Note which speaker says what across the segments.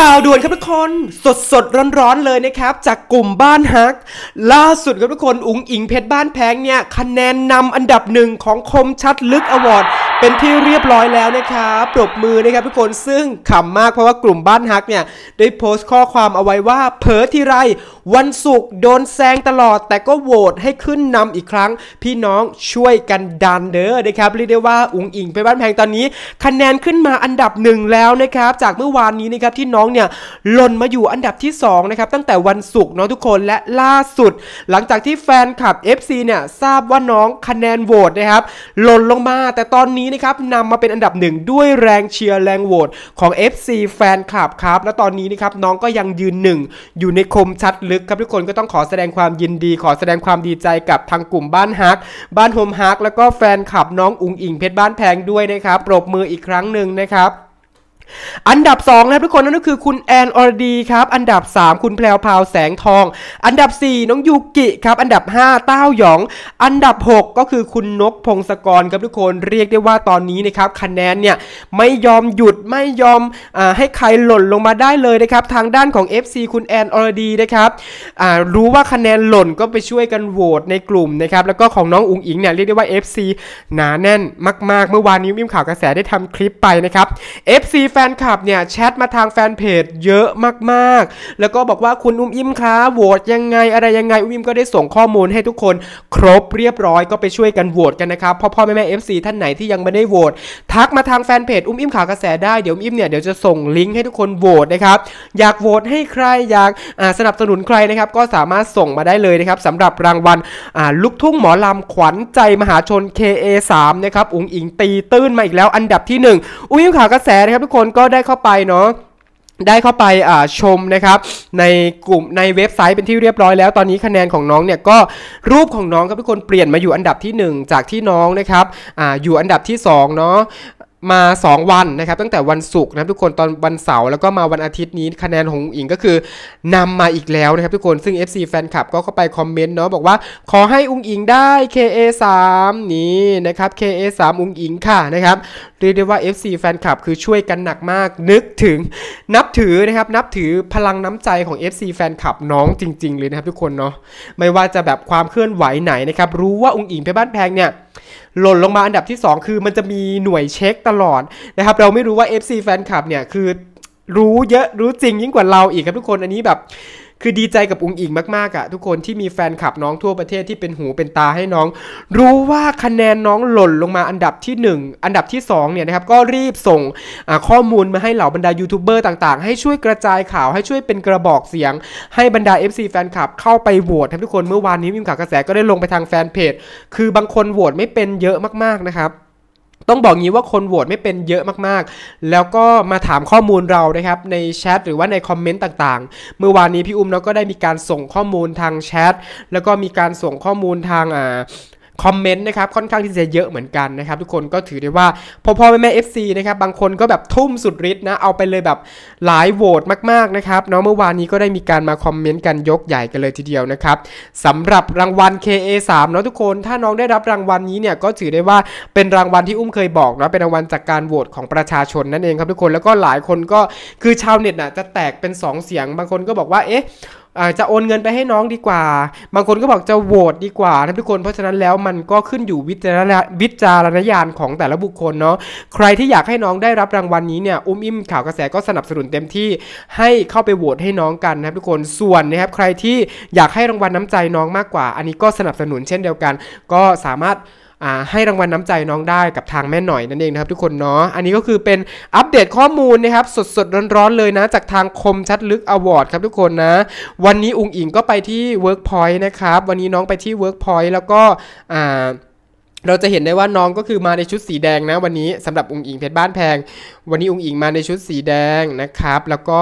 Speaker 1: ข่าวด่วนครับทุกคนสดสดร้อนร้อนเลยนะครับจากกลุ่มบ้านฮัก ล่าสุดครับทุกคนอุ๋งอิงเพชรบ้านแพงเนี่ยคะแนนนำอันดับหนึ่งของคมชัดลึกอวอร์ดเป็นที่เรียบร้อยแล้วนะครับปรบมือนะครับทุกคนซึ่งขำมากเพราะว่ากลุ่มบ้านฮักเนี่ยได้โพสต์ข้อความเอาไว้ว่าเผลอทีไรวันศุกร์โดนแซงตลอด แต่ก็โหวตให้ขึ้นนำอีกครั้งพี่น้องช่วยกันดันเด้อนะครับเรียกได้ว่าอุ๋งอิงเพชรบ้านแพงตอนนี้ คะแนนขึ้นมาอันดับหนึ่งแล้วนะครับจากเมื่อวานนี้นะครับที่น้องเนี่ยหล่นมาอยู่อันดับที่2นะครับตั้งแต่วันศุกร์เนาะทุกคนและล่าสุด หลังจากที่แฟนคลับ FC เนี่ยทราบว่าน้องคะแนนโหวตนะครับหล่นลงมา แต่ตอนนี้นะครับนำมาเป็นอันดับหนึ่งด้วยแรงเชียร์แรงโหวตของ FC แฟนคลับครับ และตอนนี้นะครับน้องก็ยังยืนหนึ่งอยู่ในคมชัดลึกครับทุกคนก็ต้องขอแสดงความยินดี ขอแสดงความดีใจกับทางกลุ่มบ้านฮัก บ้านโฮมฮักแล้วก็แฟนคลับน้องอุงอิงเพชรบ้านแพงด้วยนะครับปรบมืออีกครั้งหนึ่งนะครับอันดับ2นะครับทุกคนนั่นก็คือคุณแอนออร์ดีครับอันดับ 3 คุณแพลวพาวแสงทอง อันดับ 4 น้องยูกิครับอันดับ 5 เต้าหยอง อันดับ 6 ก็คือคุณนกพงศกรครับทุกคนเรียกได้ว่าตอนนี้นะครับคะแนนเนี่ยไม่ยอมหยุดไม่ยอมอให้ใครหล่นลงมาได้เลยนะครับทางด้านของ FC คุณแอนออร์ดีนะครับรู้ว่าคะแนนหล่นก็ไปช่วยกันโหวตในกลุ่มนะครับแล้วก็ของน้องอุงอิงเนี่ยเรียกได้ว่า FC หนาแน่นมากๆเมื่อวานนี้วิมข่าวกระแสได้ทำคลิปไปนะครับ FC แฟนคลับเนี่ยแชทมาทางแฟนเพจเยอะมากๆแล้วก็บอกว่าคุณอุ้มอิ่มคะโหวตยังไงอะไรยังไงอุ้มอิ่มก็ได้ส่งข้อมูลให้ทุกคนครบเรียบร้อย ก็ไปช่วยกันโหวตกันนะครับพ่อพ่อแม่แม่เอฟซีท่านไหนที่ยังไม่ได้โหวตทักมาทางแฟนเพจอุ้มอิ่มข่าวกระแสได้เดี๋ยวอุ้มอิ่มเนี่ยเดี๋ยวจะส่งลิงก์ให้ทุกคนโหวตนะครับอยากโหวตให้ใครอยากสนับสนุนใครนะครับก็สามารถส่งมาได้เลยนะครับสำหรับรางวัลลูกทุ่งหมอลำขวัญใจมหาชน KA3 นะครับอุ้งอิงตีตื้นมาอีกแล้วอันดับที่1อุ้มอิมข่าวกระแสนะครับทุกคนก็ได้เข้าไปเนาะ ได้เข้าไปาชมนะครับ ในกลุ่มในเว็บไซต์เป็นที่เรียบร้อยแล้วตอนนี้คะแนนของน้องเนี่ยก็รูปของน้องครับทุกคนเปลี่ยนมาอยู่อันดับที่ 1 จากที่น้องนะครับออยู่อันดับที่2เนาะมา 2 วันนะครับตั้งแต่วันศุกร์นะทุกคนตอนวันเสาร์แล้วก็มาวันอาทิตย์นี้ คะแนนของอิงก็คือนำมาอีกแล้วนะครับ ทุกคนซึ่ง FC แฟนคลับก็เข้าไปคอมเมนต์เนาะบอกว่าขอให้อุงอิงได้ KA3 นี่นะครับ KA3 อุงอิงค่ะนะครับเรียกได้ว่า FC แฟนคลับคือช่วยกันหนักมากนึกถึง นับถือนะครับนับถือพลังน้ำใจของ FC แฟนคลับน้องจริงๆเลยนะครับ ทุกคนเนาะไม่ว่าจะแบบความเคลื่อนไหวไหนนะครับรู้ว่าอุงอิงไปบ้านแพงเนี่ยหล่นลงมาอันดับที่ 2 คือมันจะมีหน่วยเช็คตลอดนะครับเราไม่รู้ว่า FC แฟนคลับเนี่ยคือรู้เยอะรู้จริงยิ่งกว่าเราอีกครับทุกคนอันนี้แบบคือดีใจกับอุงอิงมากๆอะ่ะ ทุกคนที่มีแฟนคลับน้องทั่วประเทศที่เป็นหูเป็นตาให้น้องรู้ว่าคะแนนน้องหล่นลงมาอันดับที่ 1 อันดับที่2เนี่ยนะครับก็รีบส่งข้อมูลมาให้เหล่าบรรดายูทูบเบอร์ต่างๆ ให้ช่วยกระจายข่าวให้ช่วยเป็นกระบอกเสียง ให้บรรดา FC แฟนคลับเข้าไปโหวตครับทุกคนเมื่อวานนี้มิมข่าวกระแสก็ได้ลงไปทางแฟนเพจคือบางคนโหวตไม่เป็นเยอะมากๆนะครับต้องบอกงี้ว่าคนโหวตไม่เป็นเยอะมาก ๆ แล้วก็มาถามข้อมูลเรานะครับ ในแชทหรือว่าในคอมเมนต์ต่างๆ เมื่อวานนี้พี่อุ้มเราก็ได้มีการส่งข้อมูลทางแชทแล้วก็มีการส่งข้อมูลทางอ่าคอมเมนต์นะครับค่อนข้างที่จะเยอะเหมือนกันนะครับทุกคนก็ถือได้ว่าพอพ่อแม่แม่เอฟซีนะครับบางคนก็แบบทุ่มสุดฤทธิ์นะเอาไปเลยแบบหลายโหวตมากๆนะครับเนาะเมื่อวานนี้ก็ได้มีการมาคอมเมนต์กันยกใหญ่กันเลยทีเดียวนะครับสำหรับรางวัล KA3 เนาะทุกคนถ้าน้องได้รับรางวัลนี้เนี่ยก็ถือได้ว่าเป็นรางวัลที่อุ้มเคยบอกนะเป็นรางวัลจากการโหวตของประชาชนนั่นเองครับ ทุกคนแล้วก็หลายคนก็คือชาวเน็ตนะจะแตกเป็น2 เสียงบางคนก็บอกว่าเอ๊ะจะโอนเงินไปให้น้องดีกว่า บางคนก็บอกจะโหวตดีกว่าท่านทุกคน เพราะฉะนั้นแล้วมันก็ขึ้นอยู่วิจารณญาณของแต่ละบุคคลเนาะ ใครที่อยากให้น้องได้รับรางวัลนี้เนี่ย อุ้มอิ่มข่าวกระแสก็สนับสนุนเต็มที่ให้เข้าไปโหวตให้น้องกันนะครับทุกคน ส่วนนะครับ ใครที่อยากให้รางวัลน้ำใจน้องมากกว่า อันนี้ก็สนับสนุนเช่นเดียวกัน ก็สามารถให้รางวัลน้ำใจน้องได้กับทางแม่หน่อยนั่นเองนะครับ ทุกคนเนาะ อันนี้ก็คือเป็นอัปเดตข้อมูลนะครับ สดๆ ร้อนๆเลยนะจากทางคมชัดลึกอวอร์ดครับทุกคนนะวันนี้อุงอิงก็ไปที่ Workpoint นะครับ วันนี้น้องไปที่ Workpoint แล้วก็เราจะเห็นได้ว่าน้องก็คือมาในชุดสีแดงนะวันนี้สำหรับองค์อิงเพชรบ้านแพงวันนี้องค์อิงมาในชุดสีแดงนะครับ แล้วก็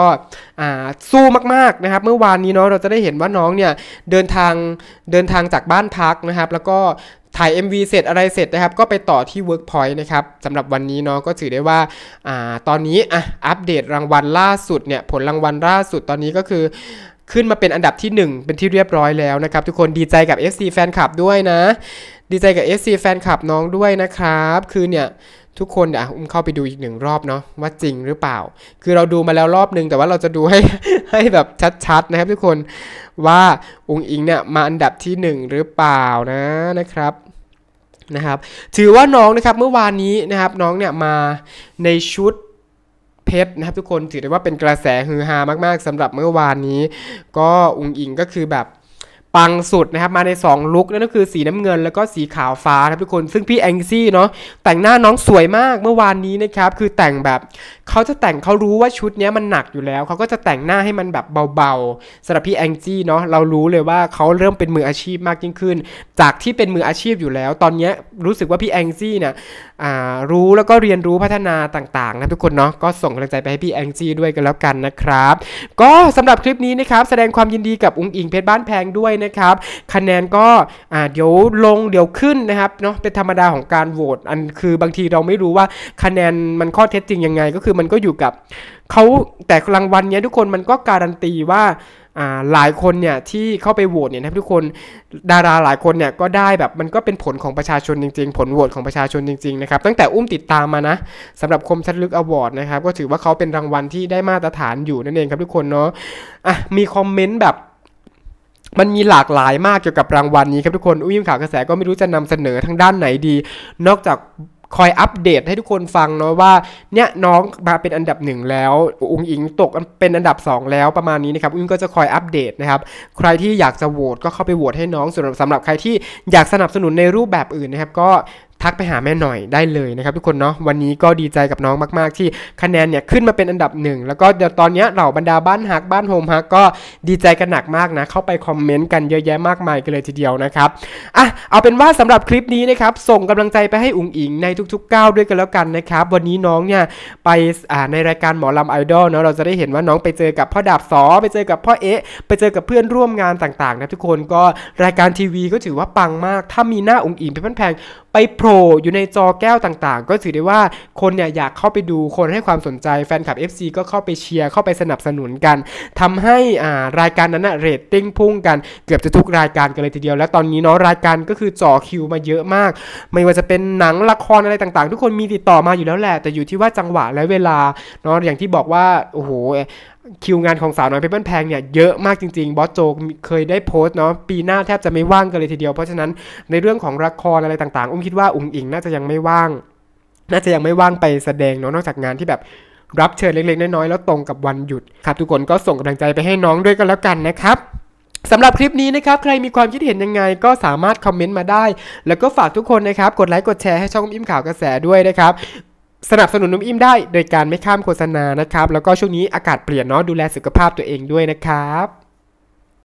Speaker 1: สู้มากๆนะครับ เมื่อวานนี้เนาะเราจะได้เห็นว่าน้องเนี่ยเดินทางเดินทางจากบ้านพักนะครับ แล้วก็ถ่าย MV เสร็จอะไรเสร็จนะครับ ก็ไปต่อที่ Workpoint นะครับสำหรับวันนี้เนาะก็ถือได้ว่าอ่า ตอนนี้อ่ะอัปเดตรางวัลล่าสุดเนี่ยผลรางวัลล่าสุดตอนนี้ก็คือ ขึ้นมาเป็นอันดับที่ 1 เป็นที่เรียบร้อยแล้วนะครับ ทุกคนดีใจกับ FC แฟนคลับด้วยนะ ดีใจกับ FC แฟนคลับน้องด้วยนะครับคือเนี่ยทุกคนเดี๋ยวอุ้มเข้าไปดูอีกหนึ่งรอบเนาะว่าจริงหรือเปล่า คือเราดูมาแล้วรอบนึงแต่ว่าเราจะดูให้ให้แบบชัดๆนะครับ ทุกคนว่าอง้งอิงเนี่ยมาอันดับที่ 1 หรือเปล่านะนะครับนะครับ ถือว่าน้องนะครับเมื่อวานนี้นะครับ น้องเนี่ยมาในชุดเพชรนะครับทุกคนถือได้ว่าเป็นกระแสฮือฮามากๆ สำหรับเมื่อวานนี้ ก็อุงอิงก็คือแบบปังสุดนะครับมาใน 2 ลุคนั่นก็คือสีน้ำเงินแล้วก็สีขาวฟ้าครับทุกคนซึ่งพี่แองซี่เนาะแต่งหน้าน้องสวยมากเมื่อวานนี้นะครับคือแต่งแบบเขาจะแต่งเขารู้ว่าชุดนี้มันหนักอยู่แล้ว เขาก็จะแต่งหน้าให้มันแบบเบาๆสำหรับพี่แองจี้เนาะเรารู้เลยว่าเขาเริ่มเป็นมืออาชีพมากยิ่งขึ้น จากที่เป็นมืออาชีพอยู่แล้ว ตอนนี้รู้สึกว่าพี่แองซี่เนี่ยรู้แล้วก็เรียนรู้พัฒนาต่างๆนะทุกคนเนาะก็ส่งกำลังใจไปให้พี่แองจี้ด้วยกันแล้วกันนะครับ ก็สำหรับคลิปนี้นะครับแสดงความยินดีกับอุ้งอิงเพชรบ้านแพงด้วยนะะครับคะแนนก็อ่าเดี๋ยวลงเดี๋ยวขึ้นนะครับเนาะเป็นธรรมดาของการโหวตอันคือบางทีเราไม่รู้ว่าคะแนนมันข้อเท็จจริงยังไง ก็คือมันก็อยู่กับเขาแต่รางวัลเนี้ยทุกคนมันก็การันตีว่าหลายคนเนี่ยที่เข้าไปโหวตเนี่ยนะทุกคนดาราหลายคนเนี่ยก็ได้แบบมันก็เป็นผลของประชาชนจริง ๆ ผลโหวตของประชาชนจริงๆนะครับตั้งแต่อุ้มติดตามมานะสำหรับคมชัดลึกอวอร์ดนะครับก็ถือว่าเขาเป็นรางวัลที่ได้มาตรฐานอยู่นั่นเองครับทุกคนเนาะอ่ะมีคอมเมนต์แบบมันมีหลากหลายมากเกี่ยวกับรางวัลนนี้ครับทุกคน อุ้ยข่าวกระแสก็ไม่รู้จะนำเสนอทางด้านไหนดี นอกจากคอยอัปเดตให้ทุกคนฟังเนาะว่า เนี่ยน้องมาเป็นอันดับหนึ่งแล้ว อุ้งอิงตกเป็นอันดับ 2 แล้วประมาณนี้นะครับอุ้งก็จะคอยอัปเดตนะครับ ใครที่อยากจะโหวตก็เข้าไปโหวตให้น้องส่วนสำหรับใครที่อยากสนับสนุนในรูปแบบอื่นนะครับก็ักไปหาแม่หน่อยได้เลยนะครับ ทุกคนเนาะวันนี้ก็ดีใจกับน้องมากๆ ที่คะแนนเนี่ยขึ้นมาเป็นอันดับหนึ่งแล้วก็เดี๋ยวตอนนี้เหล่าบรรดาบ้านฮักบ้านโฮมฮักก็ดีใจกันหนักมากนะเข้าไปคอมเมนต์กันเยอะแยะมากมายกันเลยทีเดียวนะครับอ่ะเอาเป็นว่าสำหรับคลิปนี้นะครับส่งกำลังใจไปให้อุ๋งอิง ในทุกๆก้าวด้วยกันแล้วกันนะครับวันนี้น้องเนี่ยไปอ่าในรายการหมอลำไอดอลเนาะเราจะได้เห็นว่าน้องไปเจอกับพ่อดาบสอไปเจอกับพ่อเอ๊ะไปเจอกับเพื่อนร่วมงานต่างๆนะทุกคนก็รายการทีวี ก็ถือว่าปังมากถ้ามีหน้าองค์อิงเป็นแพงไปโผล่อยู่ในจอแก้วต่างๆ ก็ถือได้ว่าคนเนี่ยอยากเข้าไปดูคนให้ความสนใจแฟนคลับ FC ก็เข้าไปเชียร์เข้าไปสนับสนุนกัน ทำให้อ่ารายการนั้นนะเรตติ้งพุ่งกันเกือบจะทุกรายการกันเลยทีเดียว และตอนนี้เนาะรายการก็คือจ่อคิวมาเยอะมาก ไม่ว่าจะเป็นหนังละครอะไรต่างๆ ทุกคนมีติดต่อมาอยู่แล้วแหละแต่อยู่ที่ว่าจังหวะและเวลาเนาะอย่างที่บอกว่าโอ้โหคิวงานของสาวน้อยเพเปิลแพงเนี่ยเยอะมากจริงๆ บอสโจ เคยได้โพสต์เนาะปีหน้าแทบจะไม่ว่างกันเลยทีเดียว เพราะฉะนั้นในเรื่องของละครอะไรต่างๆ อุ้มคิดว่าอุ้งอิงน่าจะยังไม่ว่าง น่าจะยังไม่ว่างไปแสดงเนาะนอกจากงานที่แบบรับเชิญเล็กๆน้อยๆแล้วตรงกับวันหยุดครับทุกคนก็ส่งกำลังใจไปให้น้องด้วยกันแล้วกันนะครับสำหรับคลิปนี้นะครับใครมีความคิดเห็นยังไงก็สามารถคอมเมนต์มาได้ แล้วก็ฝากทุกคนนะครับกดไลค์กดแชร์ให้ช่องอิ่มข่าวกระแสด้วยนะครับสนับสนุนนุ่มอิ่มได้โดยการไม่ข้ามโฆษณานะครับ แล้วก็ช่วงนี้อากาศเปลี่ยนเนาะดูแลสุขภาพตัวเองด้วยนะครับ